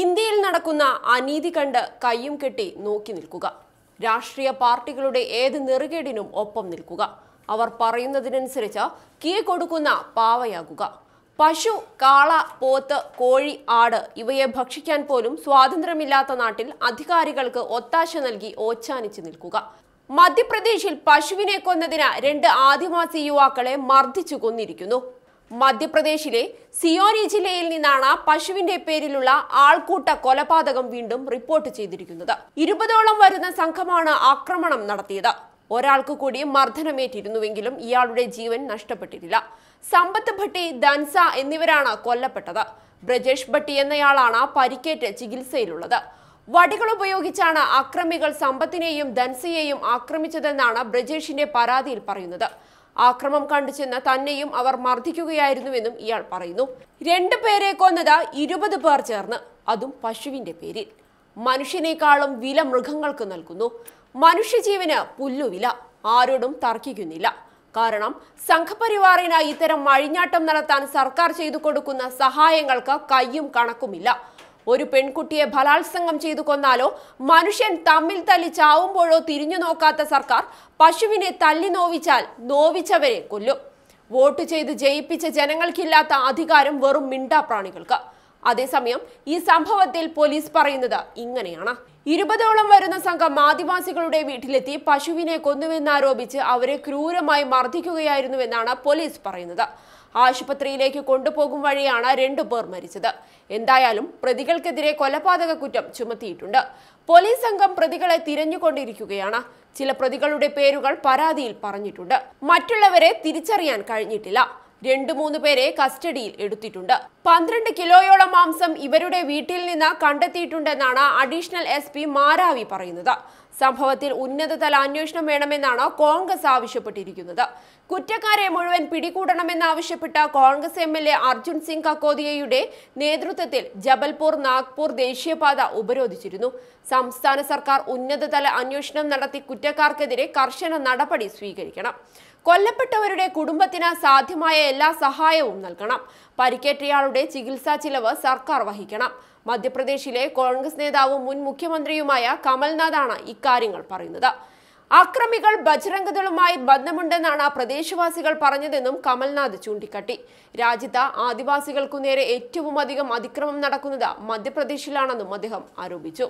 ഇന്ത്യയിൽ നടക്കുന്ന അനീതി കണ്ട് കയ്യും കെട്ടി നോക്കി നിൽക്കുക രാഷ്ട്രീയ പാർട്ടികളുടെ ഏത് നെറുകേടിനും ഒപ്പം നിൽക്കുക അവർ പറയുന്നതിനനുസരിച്ച് കീ കൊടുക്കുന്ന പാവയാകുക പശു കാള പോത്ത് കോഴി ആട് ഇവയെ ഭക്ഷിക്കാൻ പോലും സ്വാതന്ത്ര്യമില്ലാത്ത നാട്ടിൽ അധികാരികൾക്ക് ഒത്താശ നൽകി ഓച്ചാനിച്ച് നിൽക്കുക മധ്യപ്രദേശിൽ പശുവിനെ കൊന്നതിന് രണ്ട് ആദിവാസി യുവാക്കളെ മർദ്ദിച്ചു കൊന്നിരിക്കുന്നു മധ്യപ്രദേശിലെ സിയോരി ജില്ലയിൽ നിന്നാണ് പശുവിന്റെ പേരിലുള്ള ആൾക്കൂട്ട കൊലപാതകം വീണ്ടും റിപ്പോർട്ട് ചെയ്തിരിക്കുന്നത് ഇരുപതോളം വരുന്ന സംഘമാണ് ആക്രമണം നടത്തിയത് ഒരാൾക്ക് കൂടി മർദ്ദനമേറ്റിരുന്നുവെങ്കിലും ഇയാളുടെ ജീവൻ നഷ്ടപ്പെട്ടിട്ടില്ല സമ്പത്ത് ഭട്ടി ദൻസ എന്നിവരാണ് കൊല്ലപ്പെട്ടത് ബ്രജേഷ് ഭട്ടി എന്നയാളാണ് പരിക്കേറ്റ് ചികിത്സയിലുള്ളത് വടികൾ ഉപയോഗിച്ചാണ് അക്രമികൾ സമ്പത്തിനെയും ദൻസയെയും ആക്രമിച്ചതെന്നാണ് ബ്രജേഷിന്റെ പരാതിയിൽ പറയുന്നത് ആക്രമം കണ്ടുചെന്ന് തന്നെയും അവർ മർദ്ദിക്കുകയായിരുന്നുവെന്നും ഇയാൾ പറയുന്നു രണ്ടു പേരെ കൊന്നത് ഇരുപത് പേർ ചേർന്ന് അതും പശുവിന്റെ പേരിൽ മനുഷ്യനേക്കാളും വില മൃഗങ്ങൾക്ക് നൽകുന്നു മനുഷ്യജീവന് പുല്ലുവില ആരോടും തർക്കിക്കുന്നില്ല കാരണം സംഘപരിവാറിനായി ഇത്തരം വഴിഞ്ഞാട്ടം നടത്താൻ സർക്കാർ ചെയ്തു കൊടുക്കുന്ന സഹായങ്ങൾക്ക് കയ്യും കണക്കുമില്ല ഒരു പെൺകുട്ടിയെ ബലാത്സംഗം ചെയ്തു കൊന്നാലോ മനുഷ്യൻ തമ്മിൽ തല്ലി ചാവുമ്പോഴോ തിരിഞ്ഞു നോക്കാത്ത സർക്കാർ പശുവിനെ തല്ലി നോവിച്ചാൽ നോവിച്ചവരെ കൊല്ലും വോട്ട് ചെയ്ത് ജയിപ്പിച്ച ജനങ്ങൾക്കില്ലാത്ത അധികാരം വെറും മിണ്ടാപ്രാണികൾക്ക് അതേസമയം ഈ സംഭവത്തിൽ പോലീസ് പറയുന്നത് ഇങ്ങനെയാണ് ഇരുപതോളം വരുന്ന സംഘം ആദിവാസികളുടെ വീട്ടിലെത്തി പശുവിനെ കൊന്നുവെന്നാരോപിച്ച് അവരെ ക്രൂരമായി മർദ്ദിക്കുകയായിരുന്നുവെന്നാണ് പോലീസ് പറയുന്നത് ആശുപത്രിയിലേക്ക് കൊണ്ടുപോകും വഴിയാണ് രണ്ടുപേർ മരിച്ചത് എന്തായാലും പ്രതികൾക്കെതിരെ കൊലപാതക കുറ്റം ചുമത്തിയിട്ടുണ്ട് പോലീസ് സംഘം പ്രതികളെ തിരഞ്ഞുകൊണ്ടിരിക്കുകയാണ് ചില പ്രതികളുടെ പേരുകൾ പരാതിയിൽ പറഞ്ഞിട്ടുണ്ട് മറ്റുള്ളവരെ തിരിച്ചറിയാൻ കഴിഞ്ഞിട്ടില്ല രണ്ടു മൂന്ന് പേരെ കസ്റ്റഡിയിൽ എടുത്തിട്ടുണ്ട് പന്ത്രണ്ട് കിലോയോളം മാംസം ഇവരുടെ വീട്ടിൽ നിന്ന് കണ്ടെത്തിയിട്ടുണ്ടെന്നാണ് അഡീഷണൽ എസ് പി മാരാവി പറയുന്നത് സംഭവത്തിൽ ഉന്നതതല അന്വേഷണം വേണമെന്നാണ് കോൺഗ്രസ് ആവശ്യപ്പെട്ടിരിക്കുന്നത് കുറ്റക്കാരെ മുഴുവൻ പിടികൂടണമെന്നാവശ്യപ്പെട്ട Congress M L A Arjun Singh കക്കോദിയയുടെ നേതൃത്വത്തിൽ ജബൽപൂർ നാഗ്പൂർ ദേശീയപാത ഉപരോധിച്ചിരുന്നു സംസ്ഥാന സർക്കാർ ഉന്നതതല അന്വേഷണം നടത്തി കുറ്റക്കാർക്കെതിരെ കർശന നടപടി സ്വീകരിക്കണം കൊല്ലപ്പെട്ടവരുടെ കുടുംബത്തിന് സാധ്യമായ എല്ലാ സഹായവും നൽകണം പരിക്കേറ്റയാളുടെ ചികിത്സാ ചിലവ് സർക്കാർ വഹിക്കണം മധ്യപ്രദേശിലെ കോൺഗ്രസ് നേതാവും മുൻ മുഖ്യമന്ത്രിയുമായ കമൽനാഥാണ് ഇക്കാര്യങ്ങൾ പറയുന്നത് അക്രമികൾ ബജ്രംഗദളുമായി ബന്ധമുണ്ടെന്നാണ് പ്രദേശവാസികൾ പറഞ്ഞതെന്നും കമൽനാഥ് ചൂണ്ടിക്കാട്ടി രാജ്യത്ത് ആദിവാസികൾക്കു നേരെ ഏറ്റവുമധികം അതിക്രമം നടക്കുന്നത് മധ്യപ്രദേശിലാണെന്നും അദ്ദേഹം ആരോപിച്ചു